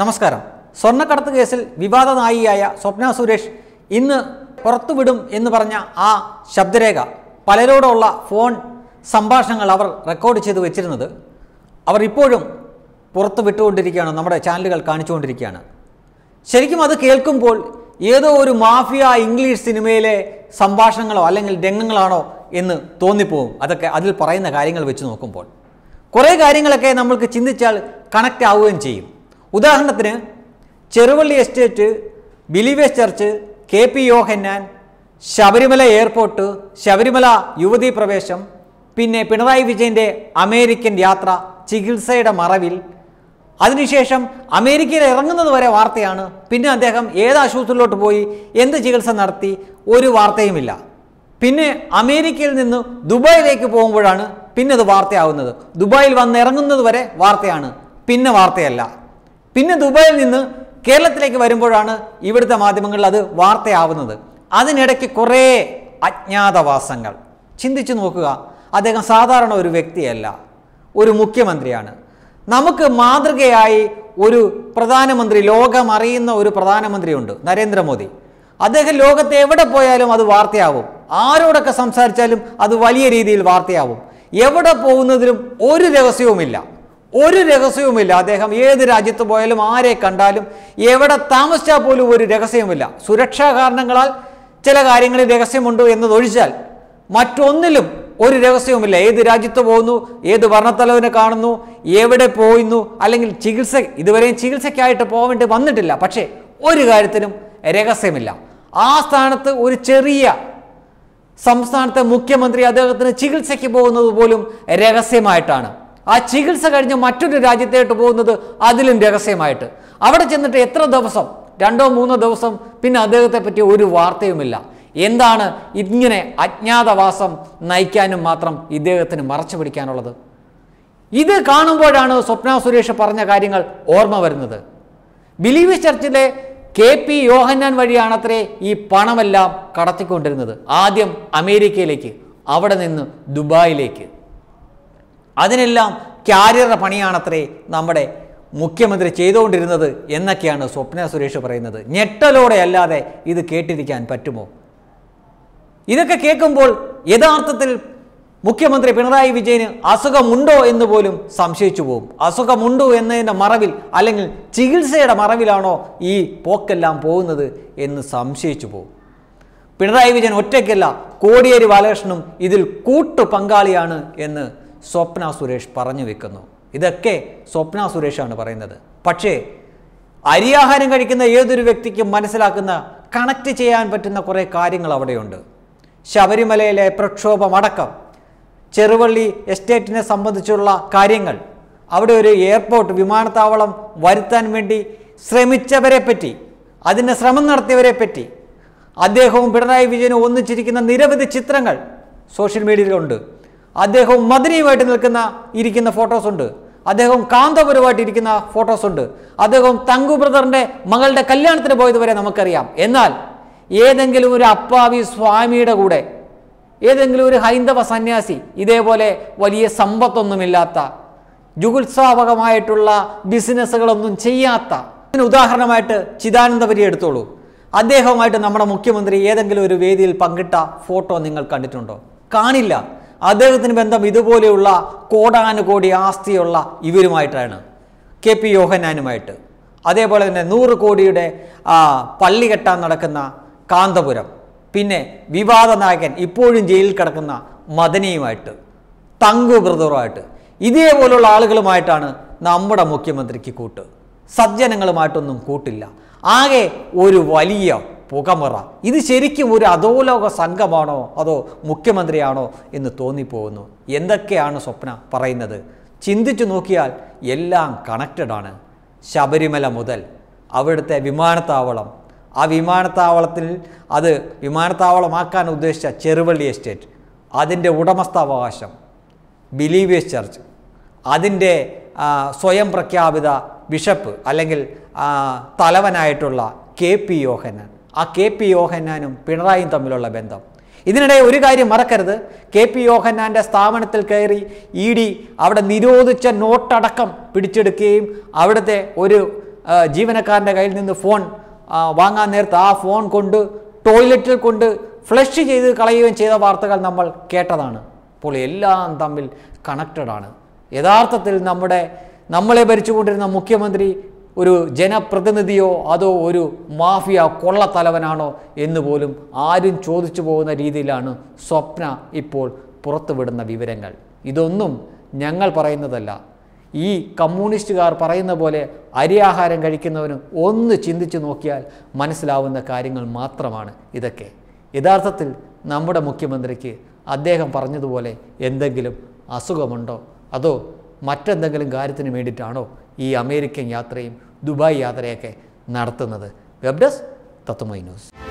നമസ്കാരം സ്വർണ്ണക്കടത്ത് കേസിൽ വിവാദ നായികയായ സ്വപ്ന സുരേഷ് ഇന്ന് പുറത്തുവിടും എന്ന് പറഞ്ഞ ആ ശബ്ദരേഖ പലരോടുള്ള ഫോൺ സംഭാഷണങ്ങൾ അവർ റെക്കോർഡ് ചെയ്ത് വെച്ചിരുന്നത് അവർ ഇപ്പോഴും പുറത്തു വിട്ടുകൊണ്ടിരിക്കുകയാണ് നമ്മുടെ ചാനലുകൾ കാണിച്ചുകൊണ്ടിരിക്കുകയാണ് ശരിക്കും അത് കേൾക്കുമ്പോൾ ഏതോ ഒരു മാഫിയ ഇംഗ്ലീഷ് സിനിമയിലെ സംഭാഷണങ്ങളോ അല്ലെങ്കിൽ രംഗങ്ങളാണോ എന്ന് തോന്നിപ്പോവും അതൊക്കെ അതിൽ പറയുന്ന കാര്യങ്ങൾ വെച്ച് നോക്കുമ്പോൾ കുറേ കാര്യങ്ങളൊക്കെ നമ്മൾക്ക് ചിന്തിച്ചാൽ കണക്റ്റ് ആവുകയും ചെയ്യും ഉദാഹരണത്തിന് Cheruvally estate believers church K P Yohannan Sabarimala airport Sabarimala യുവതീ പ്രവേശം പിന്നെ പിണറായി വിജയൻ്റെ അമേരിക്കൻ യാത്ര ചികിത്സയുടെ മറവിൽ അതിനുശേഷം അമേരിക്കയിൽ ഇറങ്ങുന്നത് വരെ വാർത്തയാണ് പിന്നെ അദ്ദേഹം ഏത് ആശുപത്രിയിലോട്ട് പോയി എന്ത് ചികിത്സ നടത്തി ഒരു വാർത്തയുമില്ല പിന്നെ അമേരിക്കയിൽ നിന്ന് ദുബായിലേക്ക് പോകുമ്പോഴാണ് പിന്നെ അത് വാർത്തയാവുന്നത് ദുബായിൽ വന്നിറങ്ങുന്നത് വരെ വാർത്തയാണ് പിന്നെ വാർത്തയല്ല പിന്നെ ദുബായിൽ നിന്ന് കേരളത്തിലേക്ക് വരുമ്പോഴാണ് ഇവിടുത്തെ മാധ്യമങ്ങളിൽ അത് വാർത്തയാവുന്നത് അതിനിടയ്ക്ക് കുറേ അജ്ഞാതവാസങ്ങൾ ചിന്തിച്ചു നോക്കുക അദ്ദേഹം സാധാരണ ഒരു വ്യക്തിയല്ല ഒരു മുഖ്യമന്ത്രിയാണ് നമുക്ക് മാതൃകയായി ഒരു പ്രധാനമന്ത്രി ലോകം അറിയുന്ന ഒരു പ്രധാനമന്ത്രിയുണ്ട് നരേന്ദ്രമോദി അദ്ദേഹം ലോകത്തെ എവിടെ പോയാലും അത് വാർത്തയാവും ആരോടൊക്കെ സംസാരിച്ചാലും അത് വലിയ രീതിയിൽ വാർത്തയാവും എവിടെ പോകുന്നതിലും ഒരു രഹസ്യവുമില്ല ഒരു രഹസ്യവുമില്ല അദ്ദേഹം ഏത് രാജ്യത്ത് പോയാലും ആരെ കണ്ടാലും എവിടെ താമസിച്ചാൽ പോലും ഒരു രഹസ്യവുമില്ല സുരക്ഷാ കാരണങ്ങളാൽ ചില കാര്യങ്ങളിൽ രഹസ്യമുണ്ട് എന്നതൊഴിച്ചാൽ മറ്റൊന്നിലും ഒരു രഹസ്യവുമില്ല ഏത് രാജ്യത്ത് പോകുന്നു ഏത് വർണ്ണത്തലവിനെ കാണുന്നു എവിടെ പോയിന്നു അല്ലെങ്കിൽ ചികിത്സ ഇതുവരെയും ചികിത്സയ്ക്കായിട്ട് പോകേണ്ടി വന്നിട്ടില്ല പക്ഷേ ഒരു കാര്യത്തിനും രഹസ്യമില്ല ആ സ്ഥാനത്ത് ഒരു ചെറിയ സംസ്ഥാനത്തെ മുഖ്യമന്ത്രി അദ്ദേഹത്തിന് ചികിത്സയ്ക്ക് പോകുന്നത് പോലും രഹസ്യമായിട്ടാണ് ആ ചികിത്സ കഴിഞ്ഞ് മറ്റൊരു രാജ്യത്തേട്ട് പോകുന്നത് അതിലും രഹസ്യമായിട്ട് അവിടെ ചെന്നിട്ട് എത്ര ദിവസം രണ്ടോ മൂന്നോ ദിവസം പിന്നെ അദ്ദേഹത്തെ പറ്റി ഒരു വാർത്തയുമില്ല എന്താണ് ഇങ്ങനെ അജ്ഞാതവാസം നയിക്കാനും മാത്രം ഇദ്ദേഹത്തിന് മറച്ചു പിടിക്കാനുള്ളത് ഇത് കാണുമ്പോഴാണ് സ്വപ്ന സുരേഷ് പറഞ്ഞ കാര്യങ്ങൾ ഓർമ്മ വരുന്നത് ബിലീവ് ചർച്ചിലെ കെ പി യോഹന്നാൻ വഴിയാണത്രേ ഈ പണമെല്ലാം കടത്തിക്കൊണ്ടിരുന്നത് ആദ്യം അമേരിക്കയിലേക്ക് അവിടെ നിന്ന് ദുബായിലേക്ക് അതിനെല്ലാം ക്യാരിയറുടെ പണിയാണത്രേ നമ്മുടെ മുഖ്യമന്ത്രി ചെയ്തുകൊണ്ടിരുന്നത് എന്നൊക്കെയാണ് സ്വപ്ന സുരേഷ് പറയുന്നത് ഞെട്ടലോടെ അല്ലാതെ ഇത് കേട്ടിരിക്കാൻ പറ്റുമോ ഇതൊക്കെ കേൾക്കുമ്പോൾ യഥാർത്ഥത്തിൽ മുഖ്യമന്ത്രി പിണറായി വിജയന് അസുഖമുണ്ടോ എന്ന് പോലും സംശയിച്ചു പോകും അസുഖമുണ്ടോ എന്നതിൻ്റെ മറവിൽ അല്ലെങ്കിൽ ചികിത്സയുടെ മറവിലാണോ ഈ പോക്കെല്ലാം പോകുന്നത് എന്ന് സംശയിച്ചു പോകും പിണറായി വിജയൻ ഒറ്റയ്ക്കല്ല കോടിയേരി ബാലകൃഷ്ണനും ഇതിൽ കൂട്ടു പങ്കാളിയാണ് എന്ന് സ്വപ്ന സുരേഷ് പറഞ്ഞു വെക്കുന്നു ഇതൊക്കെ സ്വപ്ന സുരേഷാണ് പറയുന്നത് പക്ഷേ അരിയാഹാരം കഴിക്കുന്ന ഏതൊരു വ്യക്തിക്കും മനസ്സിലാക്കുന്ന കണക്റ്റ് ചെയ്യാൻ പറ്റുന്ന കുറേ കാര്യങ്ങൾ അവിടെയുണ്ട് ശബരിമലയിലെ അടക്കം ചെറുവള്ളി എസ്റ്റേറ്റിനെ സംബന്ധിച്ചുള്ള കാര്യങ്ങൾ അവിടെ ഒരു എയർപോർട്ട് വിമാനത്താവളം വരുത്താൻ വേണ്ടി ശ്രമിച്ചവരെ പറ്റി അതിന് ശ്രമം നടത്തിയവരെ പറ്റി അദ്ദേഹവും പിണറായി വിജയനും ഒന്നിച്ചിരിക്കുന്ന നിരവധി ചിത്രങ്ങൾ സോഷ്യൽ മീഡിയയിലുണ്ട് അദ്ദേഹവും മദനിയുമായിട്ട് നിൽക്കുന്ന ഇരിക്കുന്ന ഫോട്ടോസ് ഉണ്ട് അദ്ദേഹം കാന്തപുരമായിട്ട് ഇരിക്കുന്ന ഫോട്ടോസ് ഉണ്ട് അദ്ദേഹം തങ്കു ബ്രദറിൻ്റെ മകളുടെ കല്യാണത്തിന് പോയതുവരെ വരെ നമുക്കറിയാം എന്നാൽ ഏതെങ്കിലും ഒരു അപ്പാവി സ്വാമിയുടെ കൂടെ ഏതെങ്കിലും ഒരു ഹൈന്ദവ സന്യാസി ഇതേപോലെ വലിയ സമ്പത്തൊന്നുമില്ലാത്ത ജുഗുത്സാവകമായിട്ടുള്ള ബിസിനസ്സുകളൊന്നും ചെയ്യാത്ത ഇതിന് ഉദാഹരണമായിട്ട് ചിദാനന്ദപുരി എടുത്തോളൂ അദ്ദേഹവുമായിട്ട് നമ്മുടെ മുഖ്യമന്ത്രി ഏതെങ്കിലും ഒരു വേദിയിൽ പങ്കിട്ട ഫോട്ടോ നിങ്ങൾ കണ്ടിട്ടുണ്ടോ കാണില്ല അദ്ദേഹത്തിന് ബന്ധം ഇതുപോലെയുള്ള കോടാനുകോടി ആസ്തിയുള്ള ഇവരുമായിട്ടാണ് കെ പി യോഹനാനുമായിട്ട് അതേപോലെ തന്നെ നൂറ് കോടിയുടെ പള്ളി കെട്ടാൻ നടക്കുന്ന കാന്തപുരം പിന്നെ വിവാദ നായകൻ ഇപ്പോഴും ജയിലിൽ കിടക്കുന്ന മദനിയുമായിട്ട് തങ്കു ബ്രദറുമായിട്ട് ഇതേപോലുള്ള ആളുകളുമായിട്ടാണ് നമ്മുടെ മുഖ്യമന്ത്രിക്ക് കൂട്ട് സജ്ജനങ്ങളുമായിട്ടൊന്നും കൂട്ടില്ല ആകെ ഒരു വലിയ പുകമുറ ഇത് ശരിക്കും ഒരു അധോലോക സംഘമാണോ അതോ മുഖ്യമന്ത്രിയാണോ എന്ന് തോന്നിപ്പോകുന്നു എന്തൊക്കെയാണ് സ്വപ്ന പറയുന്നത് ചിന്തിച്ചു നോക്കിയാൽ എല്ലാം കണക്റ്റഡ് ആണ് ശബരിമല മുതൽ അവിടുത്തെ വിമാനത്താവളം ആ വിമാനത്താവളത്തിൽ അത് വിമാനത്താവളമാക്കാൻ ഉദ്ദേശിച്ച ചെറുവള്ളി എസ്റ്റേറ്റ് അതിൻ്റെ ഉടമസ്ഥാവകാശം ബിലീവേഴ്സ് ചർച്ച് അതിൻ്റെ സ്വയം പ്രഖ്യാപിത ബിഷപ്പ് അല്ലെങ്കിൽ തലവനായിട്ടുള്ള കെ പി യോഹനൻ ആ കെ പി യോഹന്നാനും പിണറായിയും തമ്മിലുള്ള ബന്ധം ഇതിനിടെ ഒരു കാര്യം മറക്കരുത് കെ പി യോഹന്നാൻ്റെ സ്ഥാപനത്തിൽ കയറി ഇ ഡി അവിടെ നിരോധിച്ച നോട്ടടക്കം പിടിച്ചെടുക്കുകയും അവിടുത്തെ ഒരു ജീവനക്കാരൻ്റെ കയ്യിൽ നിന്ന് ഫോൺ വാങ്ങാൻ നേരത്ത് ആ ഫോൺ കൊണ്ട് ടോയ്ലറ്റിൽ കൊണ്ട് ഫ്ലഷ് ചെയ്ത് കളയുകയും ചെയ്ത വാർത്തകൾ നമ്മൾ കേട്ടതാണ് അപ്പോൾ എല്ലാം തമ്മിൽ കണക്റ്റഡാണ് യഥാർത്ഥത്തിൽ നമ്മുടെ നമ്മളെ ഭരിച്ചുകൊണ്ടിരുന്ന മുഖ്യമന്ത്രി ഒരു ജനപ്രതിനിധിയോ അതോ ഒരു മാഫിയ കൊള്ളത്തലവനാണോ എന്ന് പോലും ആരും ചോദിച്ചു പോകുന്ന രീതിയിലാണ് സ്വപ്ന ഇപ്പോൾ പുറത്തുവിടുന്ന വിവരങ്ങൾ ഇതൊന്നും ഞങ്ങൾ പറയുന്നതല്ല ഈ കമ്മ്യൂണിസ്റ്റുകാർ പറയുന്ന പോലെ അരിയാഹാരം കഴിക്കുന്നവന് ഒന്ന് ചിന്തിച്ചു നോക്കിയാൽ മനസ്സിലാവുന്ന കാര്യങ്ങൾ മാത്രമാണ് ഇതൊക്കെ യഥാർത്ഥത്തിൽ നമ്മുടെ മുഖ്യമന്ത്രിക്ക് അദ്ദേഹം പറഞ്ഞതുപോലെ എന്തെങ്കിലും അസുഖമുണ്ടോ അതോ മറ്റെന്തെങ്കിലും കാര്യത്തിന് വേണ്ടിയിട്ടാണോ ഈ അമേരിക്കൻ യാത്രയും ദുബായ് യാത്രയൊക്കെ നടത്തുന്നത് വെബ് ഡെസ്ക് തത്വമൈ ന്യൂസ്